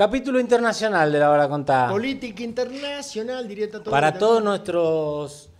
Capítulo internacional de la hora contada. Política internacional, directa todo. Para todos nuestros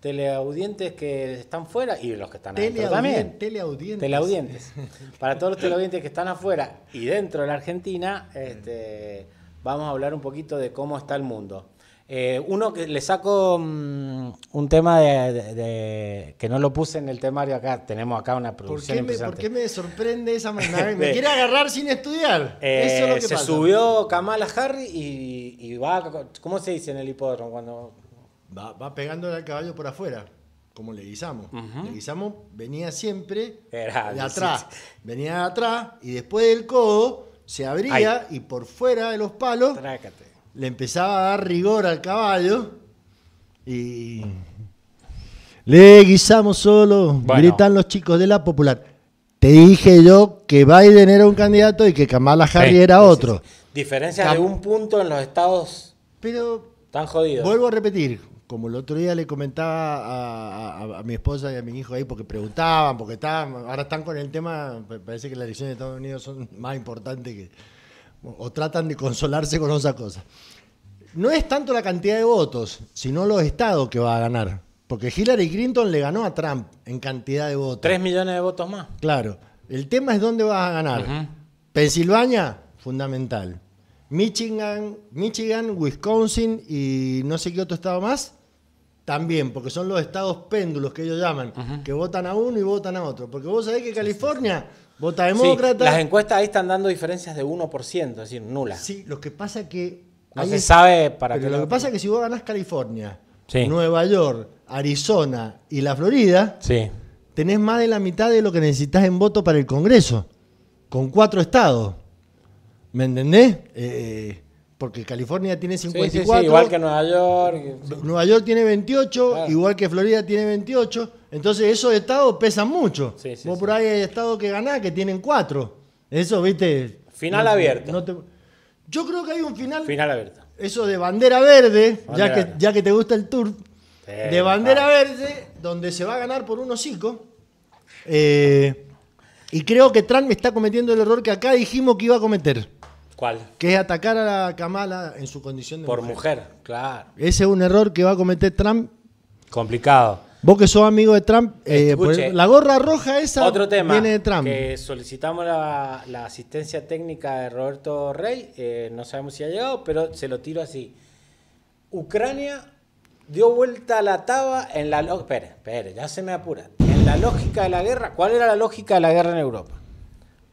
teleaudientes que están fuera y los que están adentro también. Teleaudientes. Teleaudientes. Para todos los teleaudientes que están afuera y dentro de la Argentina, este, vamos a hablar un poquito de cómo está el mundo. Eh, uno que le saco mm, un tema de, que no lo puse en el temario acá. Tenemos acá una producción. ¿Por qué me, sorprende esa manera? Me quiere agarrar sin estudiar. Eso es lo eh, que se subió Kamala Harry y, va. ¿Cómo se dice en el hipódromo? cuando Va, pegándole al caballo por afuera. Como le guisamos. Le guisamos, venía siempre de atrás. Venía de atrás y después del codo se abría y por fuera de los palos. Trácate le empezaba a dar rigor al caballo y le guisamos solo, gritan los chicos de la popular. Te dije yo que Biden era un candidato y que Kamala Harris era otro. diferencia de un punto en los estados Pero, tan jodidos. Vuelvo a repetir, como el otro día le comentaba a, mi esposa y a mi hijo ahí, porque preguntaban, porque estaban, ahora están con el tema, parece que las elecciones de Estados Unidos son más importantes que, o tratan de consolarse con esa cosa. No es tanto la cantidad de votos, sino los estados que va a ganar. Porque Hillary Clinton le ganó a Trump en cantidad de votos. Tres millones de votos más. Claro. El tema es dónde vas a ganar. Pensilvania, fundamental. Michigan, Michigan, Wisconsin y no sé qué otro estado más, también, porque son los estados péndulos que ellos llaman, que votan a uno y votan a otro. Porque vos sabés que California Vota demócrata. las encuestas ahí están dando diferencias de 1%, es decir, nula. Sí, lo que pasa que. No se es, sabe para pero Lo, que pasa es que si vos ganás California, Nueva York, Arizona y la Florida, tenés más de la mitad de lo que necesitas en voto para el Congreso, con cuatro estados. ¿Me entendés? Eh, eh porque California tiene 54. igual que Nueva York. Nueva York tiene 28, ah. igual que Florida tiene 28. Entonces esos estados pesan mucho. Vos por ahí hay estados que ganás que tienen 4. Eso, viste. Final abierto. Yo creo que hay un final. Final abierto. Eso de bandera verde, ya, que, ya que te gusta el tour. de bandera verde, donde se va a ganar por un hocico. Eh, y creo que Trump está cometiendo el error que acá dijimos que iba a cometer ¿Cuál? Que es atacar a la Kamala en su condición de Por mujer. claro. Ese es un error que va a cometer Trump. Complicado. Vos que sos amigo de Trump, eh, la gorra roja esa viene de Trump. Que solicitamos la, asistencia técnica de Roberto Rey, eh, no sabemos si ha llegado, pero se lo tiro así. Ucrania dio vuelta a la taba en la... Espera, espera, ya se me apura. En la lógica de la guerra, ¿cuál era la lógica de la guerra en Europa?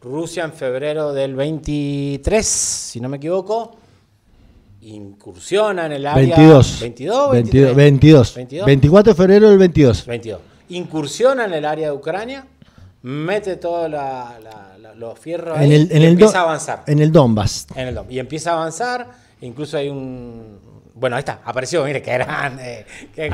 Rusia en febrero del 23, si no me equivoco, incursiona en el área... 22. 22, 22. 24 de febrero del 22. 22. Incursiona en el área de Ucrania, mete todos los fierros y empieza a avanzar. En el En el Donbass. Y empieza a avanzar, incluso hay un, bueno, ahí está, apareció, mire, qué grande. Qué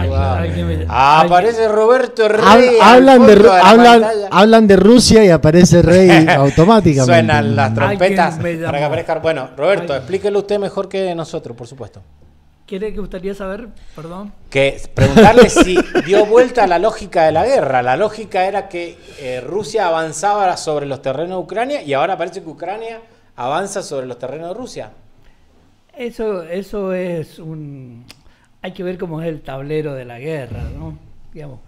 Aparece Roberto Rey. Hablan de, hablan, de Rusia y aparece Rey automáticamente. Suenan las trompetas para que aparezca. Bueno, Roberto, explíquelo usted mejor que nosotros, por supuesto. ¿Qué que gustaría saber? Perdón. Que preguntarle si dio vuelta a la lógica de la guerra. La lógica era que eh, Rusia avanzaba sobre los terrenos de Ucrania y ahora parece que Ucrania avanza sobre los terrenos de Rusia. Eso, eso es un... Hay que ver cómo es el tablero de la guerra, ¿no? Digamos,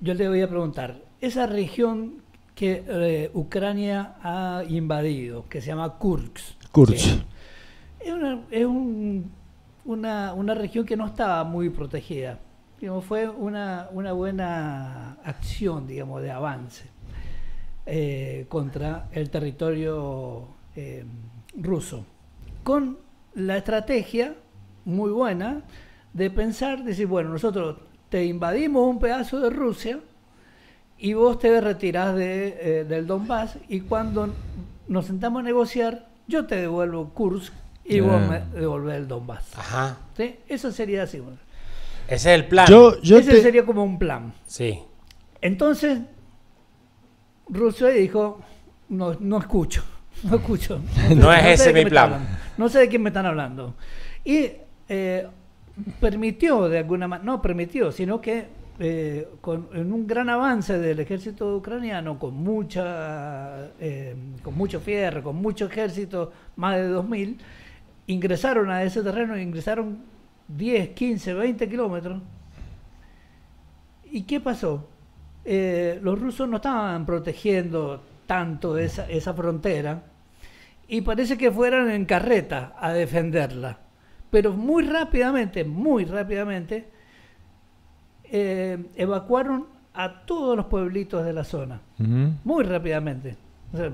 yo le voy a preguntar, esa región que eh, Ucrania ha invadido, que se llama Kursk. Kursk. Es, una, un, una, región que no estaba muy protegida. Digamos, fue una, buena acción, digamos, de avance eh, contra el territorio eh, ruso. Con la estrategia muy buena de pensar, decir, bueno, nosotros te invadimos un pedazo de Rusia y vos te retirás eh, del Donbass y cuando nos sentamos a negociar, yo te devuelvo Kursk y vos me el Donbass. Ajá. Eso sería así. Ese es el plan. Ese sería como un plan. Sí. Entonces, Rusia dijo, no, no escucho. No escucho. No, es ese mi plan. No sé de quién me están hablando. Y eh, permitió de alguna manera, no permitió, sino que eh, con, en un gran avance del ejército ucraniano, con, mucha, eh, con mucho fierro, con mucho ejército, más de 2.000, ingresaron a ese terreno, ingresaron 10, 15, 20 kilómetros. ¿Y qué pasó? los rusos no estaban protegiendo tanto esa, esa frontera y parece que fueran en carreta a defenderla. Pero muy rápidamente, muy rápidamente, eh, evacuaron a todos los pueblitos de la zona. Muy rápidamente.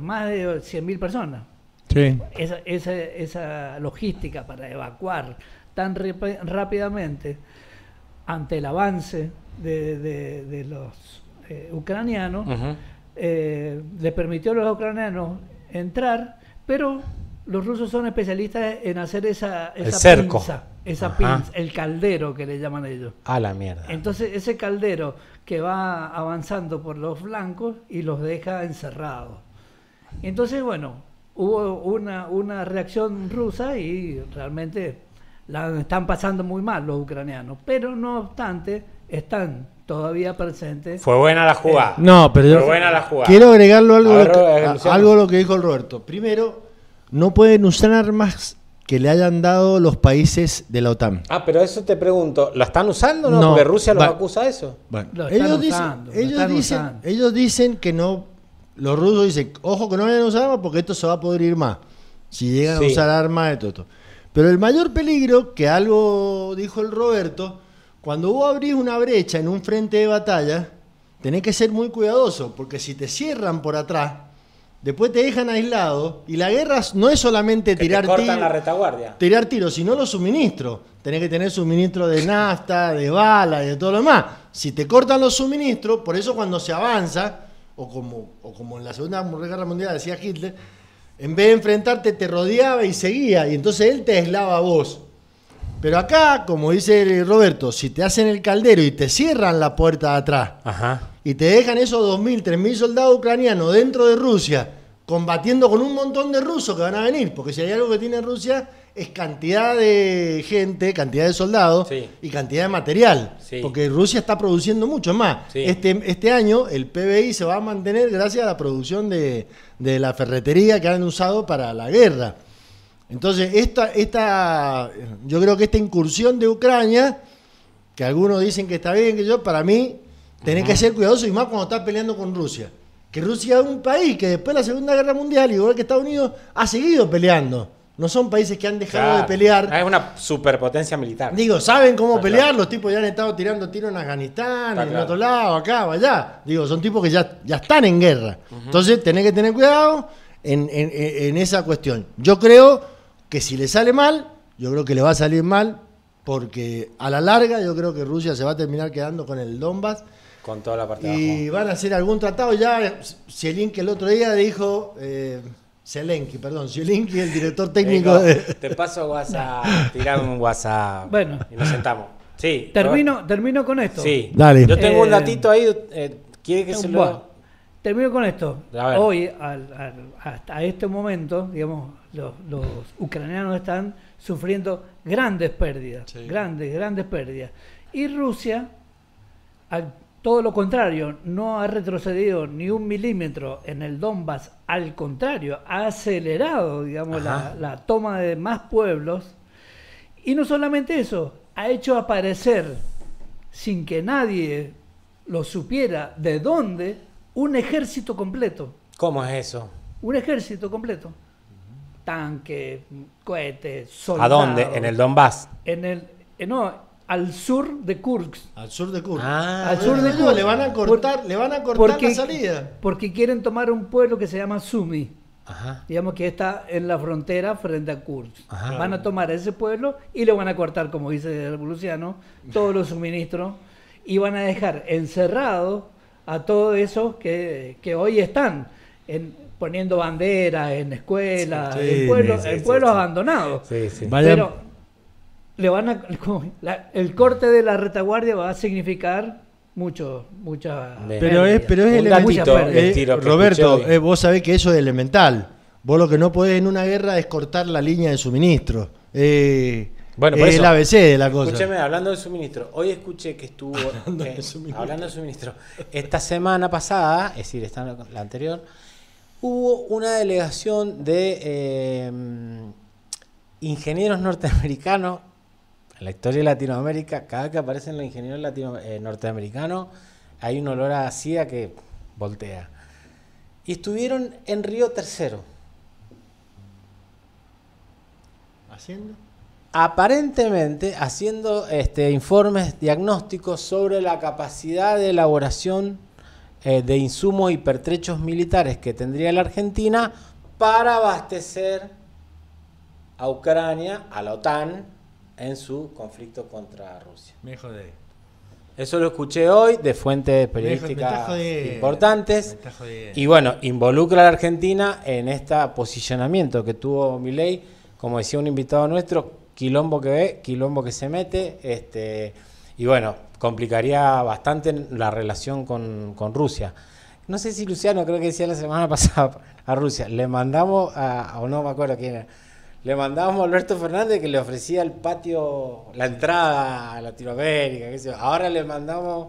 más de 100.000 personas. Esa, logística para evacuar tan rápidamente ante el avance de, los eh, ucranianos. Eh, le permitió a los ucranianos entrar, pero los rusos son especialistas en hacer esa, esa pinza, esa el caldero que le llaman ellos. A la mierda. Entonces ese caldero que va avanzando por los blancos y los deja encerrados. Entonces, bueno, hubo una, una reacción rusa y realmente están pasando muy mal los ucranianos, pero no obstante están todavía presentes. Fue buena la jugada. Eh, no, pero buena quiero agregarlo algo, a lo que, algo lo que dijo el Roberto. Primero, no pueden usar armas que le hayan dado los países de la OTAN. Ah, pero eso te pregunto, ¿la están usando o no? Rusia los acusa de eso. ellos, dicen, ellos, dicen, que no, los rusos dicen, ojo que no vayan a usar armas porque esto se va a poder ir más. Si llegan a usar armas, de esto. Pero el mayor peligro, que algo dijo el Roberto, cuando vos abrís una brecha en un frente de batalla, tenés que ser muy cuidadoso, porque si te cierran por atrás, después te dejan aislado, y la guerra no es solamente tirar tiros. la retaguardia. Tirar tiros, sino los suministros. Tenés que tener suministros de nafta, de bala y de todo lo demás. Si te cortan los suministros, por eso cuando se avanza, o como, o como en la Segunda Guerra Mundial decía Hitler, en vez de enfrentarte, te rodeaba y seguía. Y entonces él te aislaba a vos. Pero acá, como dice Roberto, si te hacen el caldero y te cierran la puerta de atrás y te dejan esos 2.000, 3.000 soldados ucranianos dentro de Rusia, combatiendo con un montón de rusos que van a venir, porque si hay algo que tiene Rusia es cantidad de gente, cantidad de soldados y cantidad de material. Porque Rusia está produciendo mucho. más, este, este año el PBI se va a mantener gracias a la producción de, la ferretería que han usado para la guerra. Entonces, esta, esta, yo creo que esta incursión de Ucrania, que algunos dicen que está bien, que yo, para mí, tenés que ser cuidadoso y más cuando estás peleando con Rusia. Que Rusia es un país que después de la Segunda Guerra Mundial, igual que Estados Unidos, ha seguido peleando no son países que han dejado de pelear. Ah, es una superpotencia militar. Digo, saben cómo pelear. Los tipos ya han estado tirando tiro en Afganistán, en otro lado, acá, allá. Digo, son tipos que ya, ya están en guerra. Entonces, tenés que tener cuidado en, esa cuestión. Yo creo que si le sale mal, yo creo que le va a salir mal, porque a la larga yo creo que Rusia se va a terminar quedando con el Donbass. Con toda la parte Y van a hacer algún tratado. Ya, Selin, que el otro día dijo. Eh, Zelenki, perdón, Zelenki, el director eh, técnico de... Te paso WhatsApp, tirar un WhatsApp bueno. y nos sentamos. Sí, termino, termino con esto. Sí, dale. Yo tengo un eh, datito ahí, eh, ¿quiere que se lo...? Termino con esto. Hoy, al, hasta este momento, digamos, los, ucranianos están sufriendo grandes pérdidas, grandes, grandes pérdidas. Y Rusia, todo lo contrario, no ha retrocedido ni un milímetro en el Donbass, al contrario, ha acelerado, digamos, la, toma de más pueblos. Y no solamente eso, ha hecho aparecer, sin que nadie lo supiera de dónde, un ejército completo. ¿Cómo es eso? Un ejército completo. tanque, cohetes, soldados. ¿A dónde? ¿En el Donbass? En el, eh, no, al sur de Kurks, Al sur de Kursk. al sur de ah, Le van a cortar, le van a cortar la salida. Porque quieren tomar un pueblo que se llama Sumi. Ajá. Digamos que está en la frontera frente a Kursk. Van a tomar ese pueblo y le van a cortar, como dice el Luciano, todos los suministros y van a dejar encerrado a todos esos que, hoy están en, poniendo banderas en escuelas, en pueblos, sí, sí, Pero, el corte de la retaguardia va a significar mucho, Pero es, pero es elemental. Roberto, eh, vos sabés que eso es elemental. Vos lo que no podés en una guerra es cortar la línea de suministro. Eh, bueno, es el ABC de la cosa. Escúcheme, hablando de suministro, hoy escuché que estuvo. hablando, de suministro. Esta semana pasada, es decir, la anterior, hubo una delegación de eh, ingenieros norteamericanos en la historia de Latinoamérica, cada vez que aparece en la latino, eh, norteamericano, hay un olor a CIA que voltea. Y estuvieron en Río Tercero. ¿Haciendo? Aparentemente haciendo este, informes diagnósticos sobre la capacidad de elaboración eh, de insumos y pertrechos militares que tendría la Argentina para abastecer a Ucrania, a la OTAN, en su conflicto contra Rusia. Eso lo escuché hoy de fuentes periodísticas importantes. Y bueno, involucra a la Argentina en este posicionamiento que tuvo Milei, como decía un invitado nuestro, quilombo que ve, quilombo que se mete, este, y bueno, complicaría bastante la relación con, con Rusia. No sé si Luciano, creo que decía la semana pasada a Rusia, le mandamos a, o no me acuerdo quién era, le mandábamos a Alberto Fernández que le ofrecía el patio, la entrada a Latinoamérica. Qué Ahora le mandamos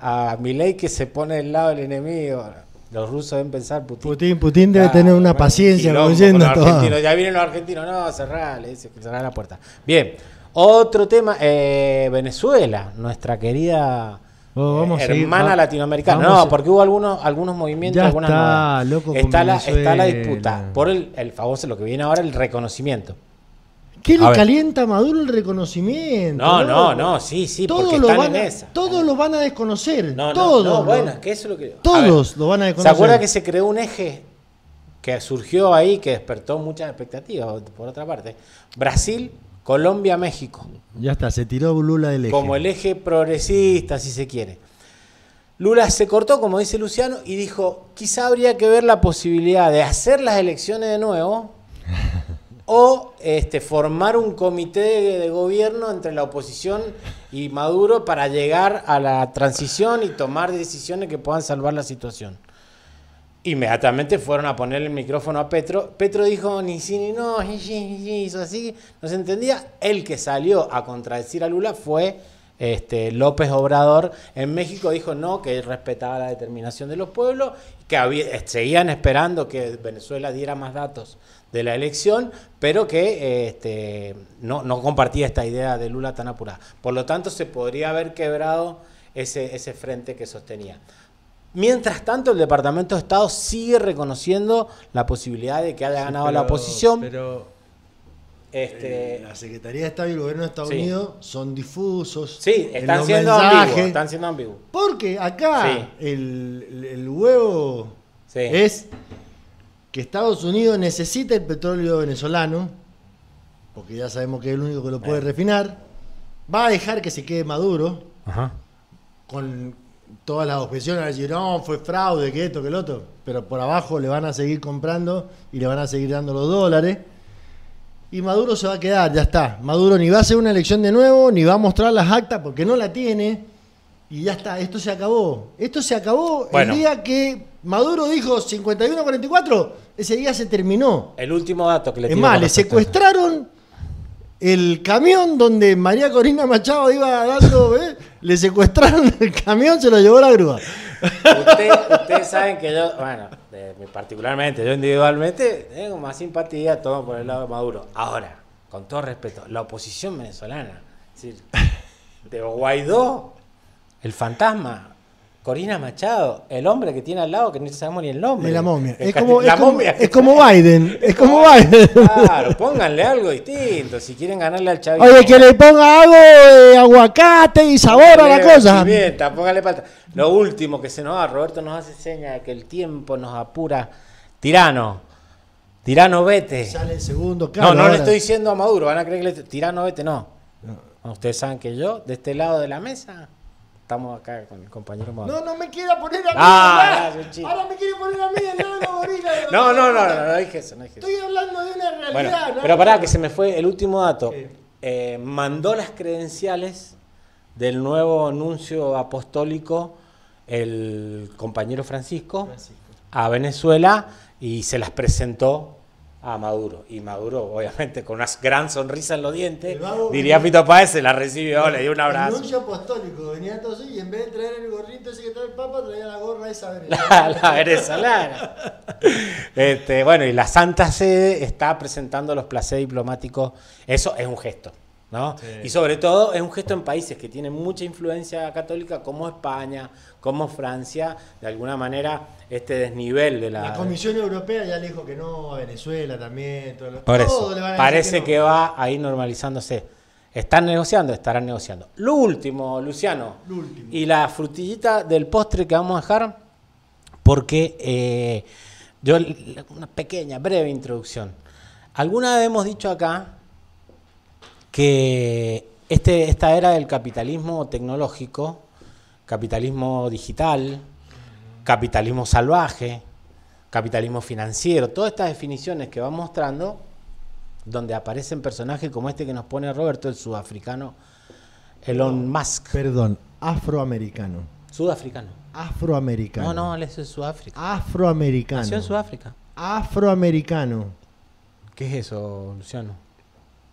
a Milei que se pone del lado del enemigo. Los rusos deben pensar Putin. Putin, debe ah, tener una paciencia. ya vienen los argentinos, no, cerrar, cerrar la puerta. Bien, otro tema, eh, Venezuela, nuestra querida Oh, eh, hermana latinoamericana. no, porque hubo algunos, algunos movimientos, está, loco está, la, disputa por el, famoso, lo que viene ahora, el reconocimiento. ¿Qué le calienta a Maduro el reconocimiento? No, no, no, sí, sí, todos porque lo van, a desconocer. todos. Todos lo van a desconocer. ¿Se acuerda que se creó un eje que surgió ahí, que despertó muchas expectativas, por otra parte? Brasil, Colombia-México. Ya está, se tiró Lula del eje. Como el eje progresista, si se quiere. Lula se cortó, como dice Luciano, y dijo, quizá habría que ver la posibilidad de hacer las elecciones de nuevo o este, formar un comité de, gobierno entre la oposición y Maduro para llegar a la transición y tomar decisiones que puedan salvar la situación. Inmediatamente fueron a poner el micrófono a Petro. Petro dijo, ni sí ni no, hizo así, no se entendía. El que salió a contradecir a Lula fue este, López Obrador. En México dijo no, que respetaba la determinación de los pueblos, que eh, seguían esperando que Venezuela diera más datos de la elección, pero que este, no, compartía esta idea de Lula tan apurada. Por lo tanto, se podría haber quebrado ese, ese frente que sostenía. Mientras tanto, el Departamento de Estado sigue reconociendo la posibilidad de que haya ganado la oposición. Pero este... Eh, la Secretaría de Estado y el Gobierno de Estados Unidos son difusos. Sí, están siendo ambiguos. Están Porque acá el, huevo es que Estados Unidos necesita el petróleo venezolano, porque ya sabemos que es el único que lo puede eh. refinar. Va a dejar que se quede Maduro. Con, todas las objeciones al no fue fraude, que esto, que el otro, pero por abajo le van a seguir comprando y le van a seguir dando los dólares. Y Maduro se va a quedar, ya está. Maduro ni va a hacer una elección de nuevo, ni va a mostrar las actas porque no la tiene. Y ya está, esto se acabó. Esto se acabó el día que Maduro dijo 51-44, ese día se terminó. El último dato que le Es más, le secuestraron el camión donde María Corina Machado iba dando, ¿eh? le secuestraron el camión, se lo llevó la grúa. ustedes saben que yo, bueno, particularmente, yo individualmente, tengo más simpatía todo por el lado de Maduro. Ahora, con todo respeto, la oposición venezolana, es decir, de Guaidó, el fantasma, Corina Machado, el hombre que tiene al lado que no sabemos ni el nombre. la momia. Es, como, Biden. Es como Biden. Claro, pónganle algo distinto si quieren ganarle al chavito. Oye, que le ponga algo de aguacate y sabor a la cosa. tampoco le pata Lo último que se nos va, Roberto nos hace seña de que el tiempo nos apura. Tirano, tirano vete. Sale el segundo No, no le estoy diciendo a Maduro, van a creer que le... Tirano vete, no. Ustedes saben que yo, de este lado de la mesa Estamos acá con el compañero Mauro. No, no me quiera poner a mí. Ah, Ahora me quiere poner a mí el lado gorila. No, no, no, no, no, dije eso, no dije eso. Estoy hablando de una realidad. Bueno, pero pará, que se me fue el último dato. mandó las credenciales del nuevo anuncio apostólico el compañero Francisco. a Venezuela y se las presentó a Maduro. Y Maduro, obviamente, con una gran sonrisa en los dientes, diría Pito papá se la recibió, le dio un abrazo. El apostólico venía así, y en vez de traer el gorrito ese que trae el Papa, traía la gorra esa venezolana. La, la venezolana. este, bueno, y la Santa Sede está presentando los placeres diplomáticos. Eso es un gesto. Y sobre todo es un gesto en países que tienen mucha influencia católica como España, como Francia, de alguna manera este desnivel de la... La Comisión Europea ya le dijo que no, a Venezuela también, todo le van a parece que, va a ir normalizándose. ¿Están negociando? Estarán negociando. Lo último, Luciano. Y la frutillita del postre que vamos a dejar, porque eh, yo, una pequeña, breve introducción. Alguna vez hemos dicho acá que este, esta era del capitalismo tecnológico, capitalismo digital, capitalismo salvaje, capitalismo financiero, todas estas definiciones que va mostrando, donde aparecen personajes como este que nos pone Roberto, el sudafricano Elon Musk. Perdón, afroamericano. Sudafricano. Afroamericano. No, no, él es de Sudáfrica. Afroamericano. Nació en Sudáfrica. Afroamericano. ¿Qué es eso, Luciano?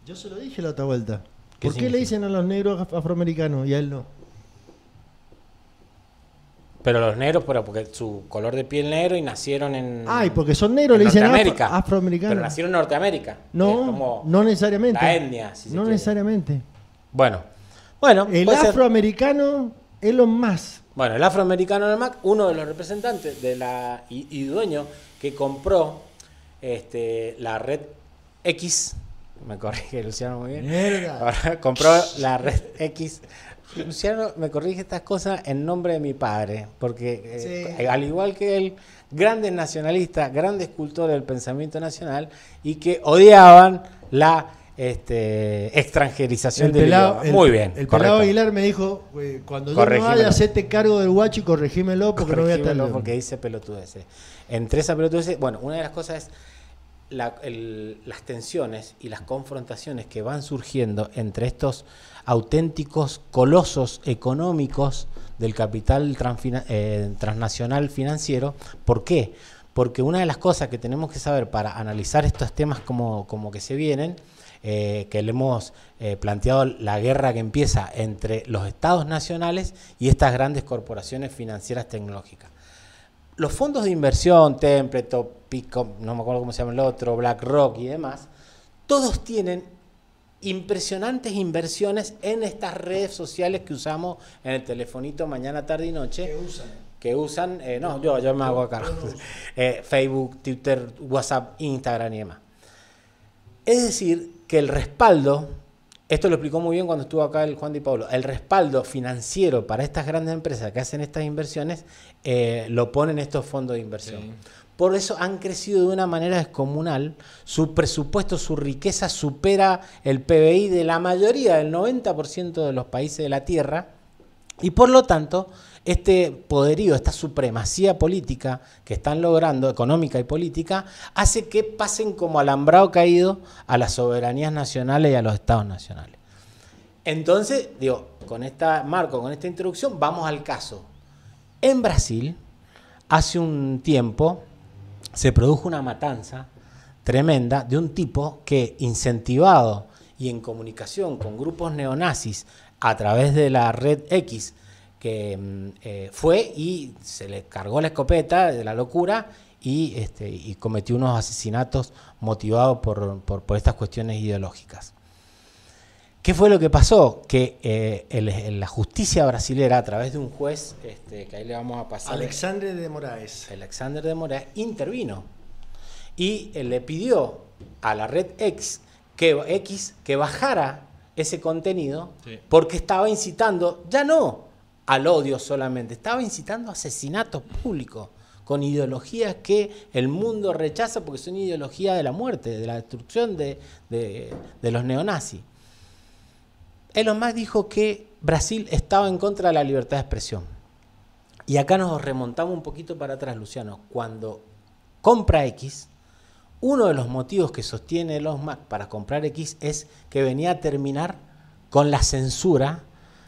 Yo se lo dije la otra vuelta. ¿Por qué le dicen a los negros afroamericanos y a él no? Pero los negros, pero porque su color de piel negro y nacieron en. Ay, porque son negros, le dicen afroamericanos. Pero nacieron en Norteamérica. No, no necesariamente. no necesariamente. Bueno, bueno, El afroamericano es lo más. bueno, el afroamericano el más. uno de los representantes de la y, y dueño que compró este, la red X me corrige Luciano muy bien. ¡Mierda! compró la red X. Luciano me corrige estas cosas en nombre de mi padre, porque eh, al igual que él, grandes nacionalistas, grandes escultor del pensamiento nacional y que odiaban la este, extranjerización del pelado, Muy bien. El pelado Aguilar me dijo, cuando yo no vaya, hacete cargo del guachi corregímelo porque no voy a estar porque dice pelotudeces. Entre esa pelotudeces, bueno, una de las cosas es las tensiones y las confrontaciones que van surgiendo entre estos auténticos colosos económicos del capital eh, transnacional financiero. ¿Por qué? Porque una de las cosas que tenemos que saber para analizar estos temas como, como que se vienen, eh, que le hemos eh, planteado la guerra que empieza entre los estados nacionales y estas grandes corporaciones financieras tecnológicas. Los fondos de inversión, Templeton, no me acuerdo cómo se llama el otro, BlackRock y demás, todos tienen impresionantes inversiones en estas redes sociales que usamos en el telefonito mañana, tarde y noche. Que usan. Que usan, eh, no, yo, yo me hago acá. Eh, Facebook, Twitter, WhatsApp, Instagram y demás. Es decir, que el respaldo, esto lo explicó muy bien cuando estuvo acá el Juan Di Pablo, el respaldo financiero para estas grandes empresas que hacen estas inversiones eh, lo ponen estos fondos de inversión. Por eso han crecido de una manera descomunal. Su presupuesto, su riqueza supera el PBI de la mayoría, del 90% de los países de la Tierra. Y por lo tanto, este poderío, esta supremacía política que están logrando, económica y política, hace que pasen como alambrado caído a las soberanías nacionales y a los estados nacionales. Entonces, digo, con esta marco, con esta introducción, vamos al caso. En Brasil, hace un tiempo, se produjo una matanza tremenda de un tipo que, incentivado y en comunicación con grupos neonazis a través de la red X, que mm, eh, fue y se le cargó la escopeta de la locura y, este, cometió unos asesinatos motivados por estas cuestiones ideológicas. ¿Qué fue lo que pasó? Que eh, la justicia brasilera, a través de un juez, este, que ahí le vamos a pasar. Alexandre de Moraes. Alexander de Moraes intervino y eh, le pidió a la red X que, X, que bajara ese contenido porque estaba incitando, ya no al odio solamente, estaba incitando a asesinatos públicos con ideologías que el mundo rechaza porque son ideologías de la muerte, de la destrucción de los neonazis. Elon Musk dijo que Brasil estaba en contra de la libertad de expresión. Y acá nos remontamos un poquito para atrás, Luciano. Cuando compra X, uno de los motivos que sostiene Elon Musk para comprar X es que venía a terminar con la censura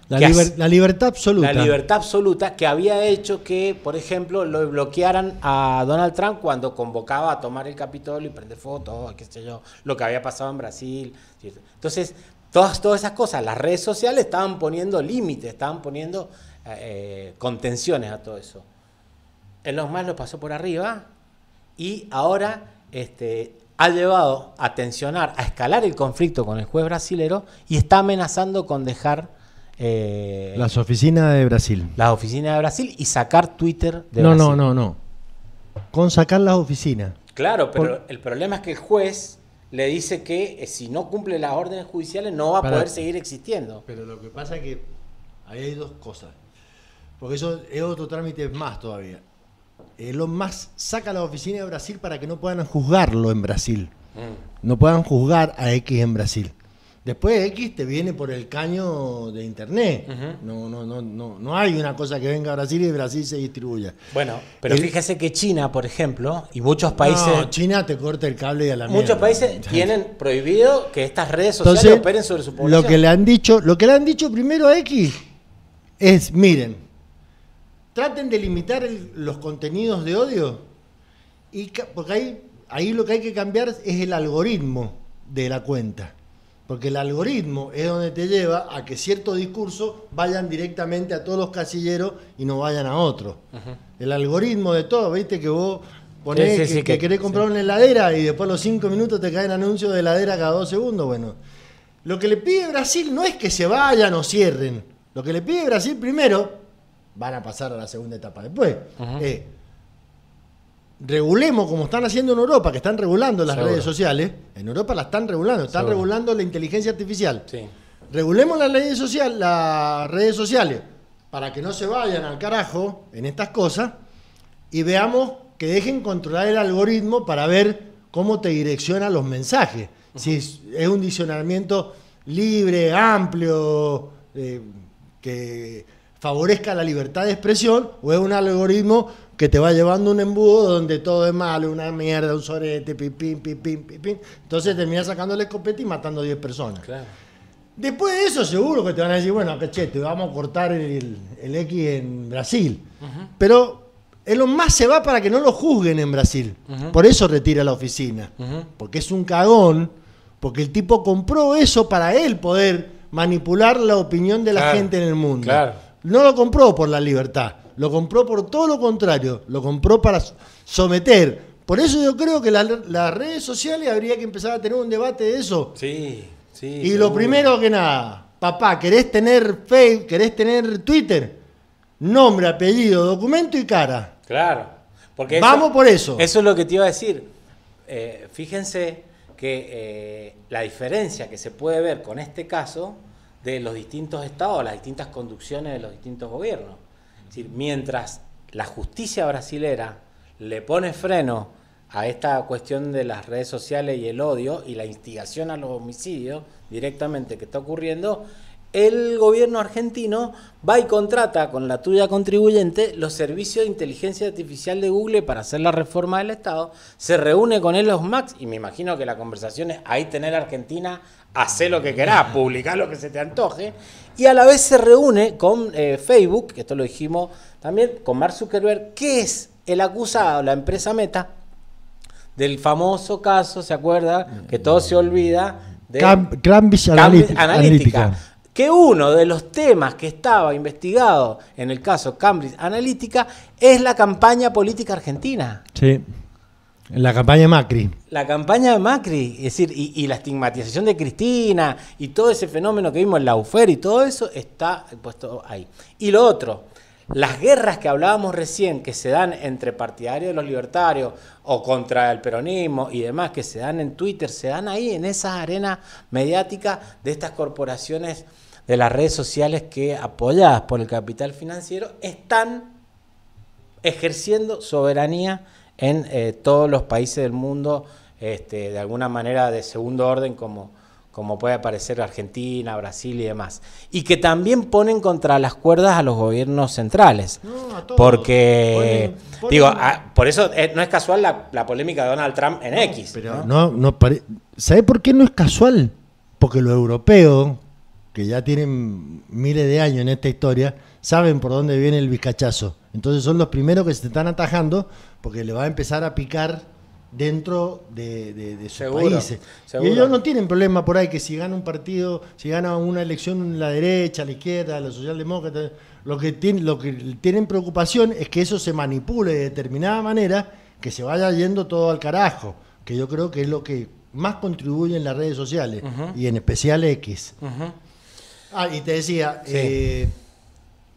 la, libertad absoluta. La libertad absoluta que había hecho que, por ejemplo, lo bloquearan a Donald Trump cuando convocaba a tomar el Capitolio y prender fotos, qué sé yo, lo que había pasado en Brasil. Entonces, Todas, esas cosas, las redes sociales estaban poniendo límites, estaban poniendo eh, contenciones a todo eso. En los más lo pasó por arriba y ahora este, ha llevado a tensionar, a escalar el conflicto con el juez brasilero y está amenazando con dejar... Eh, las oficinas de Brasil. Las oficinas de Brasil y sacar Twitter de no, Brasil. No, no, no, no. Con sacar las oficinas. Claro, pero el problema es que el juez le dice que eh, si no cumple las órdenes judiciales no va a poder seguir existiendo. Pero lo que pasa es que ahí hay dos cosas. Porque eso es otro trámite más todavía. Lo más, saca la oficina de Brasil para que no puedan juzgarlo en Brasil. Mm. No puedan juzgar a X en Brasil. Después X te viene por el caño de internet. no, no, no, no, no hay una cosa que venga a Brasil y Brasil se distribuya. Bueno, pero fíjese que China, por ejemplo, y muchos países. No, China te corta el cable y a la Muchos países tienen prohibido que estas redes sociales operen sobre su población. Lo que le han dicho, lo que le han dicho primero a X es, miren, traten de limitar los contenidos de odio. Y porque ahí, ahí lo que hay que cambiar es el algoritmo de la cuenta porque el algoritmo es donde te lleva a que ciertos discursos vayan directamente a todos los casilleros y no vayan a otros. El algoritmo de todo, viste que vos ponés que, querés comprar una heladera y después los cinco minutos te caen anuncios de heladera cada dos segundos. Bueno, lo que le pide Brasil no es que se vayan o cierren. Lo que le pide Brasil primero, van a pasar a la segunda etapa después, eh, regulemos como están haciendo en Europa, que están regulando las redes sociales. En Europa las están regulando, están regulando la inteligencia artificial. Regulemos las redes, sociales, las redes sociales para que no se vayan al carajo en estas cosas y veamos que dejen controlar el algoritmo para ver cómo te direcciona los mensajes. Si es, un diccionamiento libre, amplio, eh, que favorezca la libertad de expresión o es un algoritmo que te va llevando un embudo donde todo es malo, una mierda, un sorete, pim, pim, pim Entonces termina sacando el escopeta y matando a 10 personas. Después de eso seguro que te van a decir, bueno, cachete, vamos a cortar el, el X en Brasil. pero -huh. Pero más se va para que no lo juzguen en Brasil. Por eso retira la oficina. Porque es un cagón, porque el tipo compró eso para él poder manipular la opinión de la gente en el mundo. Claro no lo compró por la libertad, lo compró por todo lo contrario, lo compró para someter. Por eso yo creo que las redes sociales habría que empezar a tener un debate de eso. Sí, sí. Y lo primero que nada, papá, ¿querés tener Facebook, querés tener Twitter? Nombre, apellido, documento y cara. Claro. Porque Vamos por eso. Eso es lo que te iba a decir. Eh, fíjense que eh, la diferencia que se puede ver con este caso de los distintos estados, las distintas conducciones de los distintos gobiernos. Es decir, mientras la justicia brasilera le pone freno a esta cuestión de las redes sociales y el odio y la instigación a los homicidios directamente que está ocurriendo, el gobierno argentino va y contrata con la tuya contribuyente los servicios de inteligencia artificial de Google para hacer la reforma del Estado, se reúne con él los Max y me imagino que la conversación es ahí tener Argentina, hacer lo que querás, publicar lo que se te antoje, y a la vez se reúne con eh, Facebook, que esto lo dijimos también, con Mark Zuckerberg, que es el acusado, la empresa Meta, del famoso caso, ¿se acuerda? Que todo se olvida. De Cambridge que uno de los temas que estaba investigado en el caso Cambridge Analytica es la campaña política argentina. Sí. La campaña de Macri. La campaña de Macri, es decir, y, la estigmatización de Cristina y todo ese fenómeno que vimos en la UFER y todo eso está puesto ahí. Y lo otro, las guerras que hablábamos recién que se dan entre partidarios de los libertarios o contra el peronismo y demás que se dan en Twitter, se dan ahí en esas arenas mediáticas de estas corporaciones de las redes sociales que, apoyadas por el capital financiero, están ejerciendo soberanía en eh, todos los países del mundo, este, de alguna manera de segundo orden, como, como puede aparecer Argentina, Brasil y demás. Y que también ponen contra las cuerdas a los gobiernos centrales. Porque, digo, ah, por eso eh, no es casual la, polémica de Donald Trump en X. Pero... No, no ¿Sabe por qué no es casual? Porque lo europeo, que ya tienen miles de años en esta historia, saben por dónde viene el bizcachazo. Entonces son los primeros que se están atajando porque le va a empezar a picar dentro de, de, sus países. Y ellos no tienen problema por ahí que si gana un partido, si gana una elección en la derecha, la izquierda, la socialdemócrata lo que, tienen, lo que tienen preocupación es que eso se manipule de determinada manera, que se vaya yendo todo al carajo, que yo creo que es lo que más contribuye en las redes sociales y en especial X. Ah, y te decía, eh,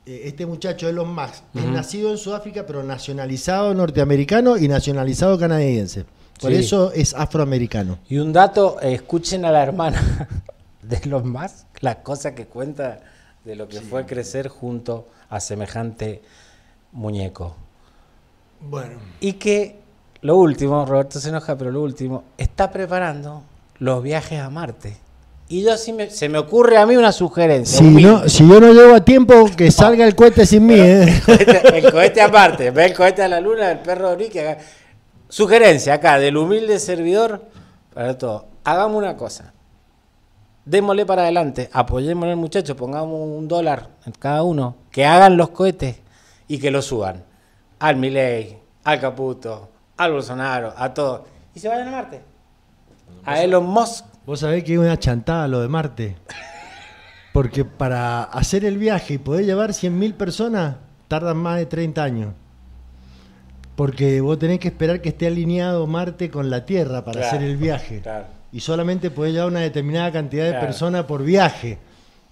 eh, este muchacho es los más. es nacido en Sudáfrica, pero nacionalizado norteamericano y nacionalizado canadiense. Por eso es afroamericano. Y un dato, eh, escuchen a la hermana de los más, la cosa que cuenta de lo que fue crecer junto a semejante muñeco. Bueno. Y que lo último, Roberto se enoja, pero lo último, está preparando los viajes a Marte. Y yo sí me, se me ocurre a mí una sugerencia. Si, yo no llevo a tiempo, que salga el cohete sin mí. ¿eh? El, cohete, aparte, ve el cohete a la luna, el perro de Sugerencia acá del humilde servidor para todo. Hagamos una cosa. Démosle para adelante, apoyémosle al muchacho, pongamos un dólar en cada uno, que hagan los cohetes y que los suban. Al Milei, al Caputo, al Bolsonaro, a todos. Y se vayan a Marte. A Elon Musk Vos sabés que es una chantada lo de Marte. Porque para hacer el viaje y poder llevar 100.000 personas, tardan más de 30 años. Porque vos tenés que esperar que esté alineado Marte con la Tierra para hacer el viaje. Y solamente podés llevar una determinada cantidad de personas por viaje.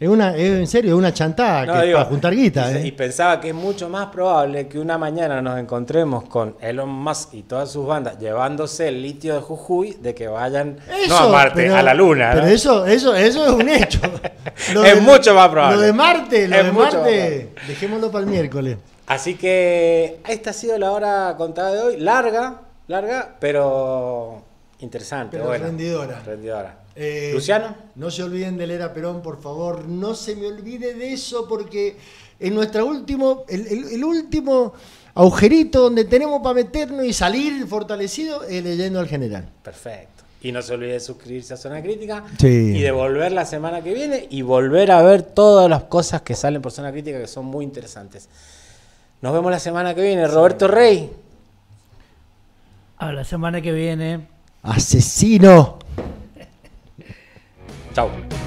Es una, en serio, es una chantada que para juntar guita. ¿eh? Y, pensaba que es mucho más probable que una mañana nos encontremos con Elon Musk y todas sus bandas llevándose el litio de Jujuy de que vayan no a Marte, a la Luna. Pero eso, eso, eso es un hecho. es mucho más probable. Lo de Marte, lo de Marte, dejémoslo para el miércoles. Así que esta ha sido la hora contada de hoy. Larga, larga, pero interesante. Pero rendidora. Rendidora. Eh, Luciano. No se olviden de leer a Perón, por favor. No se me olvide de eso porque en nuestro último, el, último agujerito donde tenemos para meternos y salir fortalecido es eh, leyendo al general. Perfecto. Y no se olvide de suscribirse a Zona Crítica y de volver la semana que viene y volver a ver todas las cosas que salen por Zona Crítica que son muy interesantes. Nos vemos la semana que viene. Roberto Rey. A ah, la semana que viene. Asesino. Tchau.